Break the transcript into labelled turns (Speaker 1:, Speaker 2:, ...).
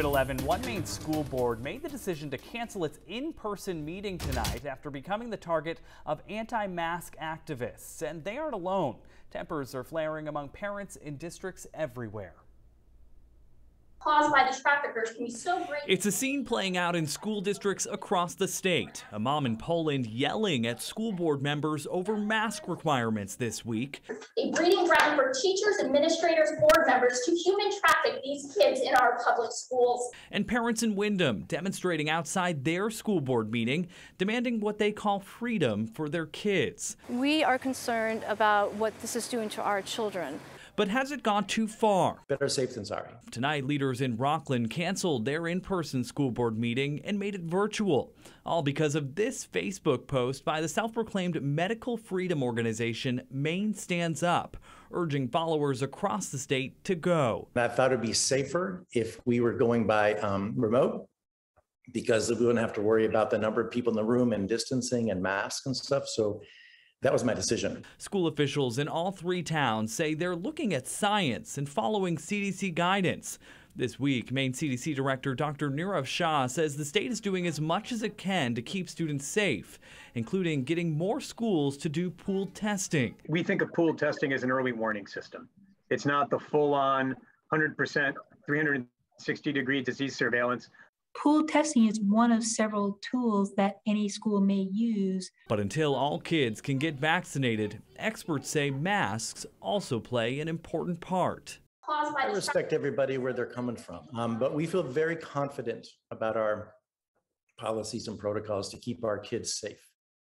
Speaker 1: at 11, One Main School Board made the decision to cancel its in-person meeting tonight after becoming the target of anti-mask activists. And they aren't alone. Tempers are flaring among parents in districts everywhere caused by traffickers can be so great. It's a scene playing out in school districts across the state. A mom in Poland yelling at school board members over mask requirements this week. A breeding ground for teachers, administrators, board members to human traffic these kids in our public schools. And parents in Wyndham demonstrating outside their school board meeting, demanding what they call freedom for their kids. We are concerned about what this is doing to our children. But has it gone too far? Better safe than sorry. Tonight, leaders in Rockland canceled their in person school board meeting and made it virtual, all because of this Facebook post by the self proclaimed medical freedom organization Maine Stands Up, urging followers across the state to go. I thought it'd be safer if we were going by um, remote because we wouldn't have to worry about the number of people in the room and distancing and masks and stuff. So that was my decision. School officials in all three towns say they're looking at science and following CDC guidance. This week, Maine CDC Director Dr. Nirav Shah says the state is doing as much as it can to keep students safe, including getting more schools to do pool testing. We think of pool testing as an early warning system. It's not the full on 100%, 360 degree disease surveillance Pool testing is one of several tools that any school may use. But until all kids can get vaccinated, experts say masks also play an important part. I respect everybody where they're coming from, um, but we feel very confident about our policies and protocols to keep our kids safe.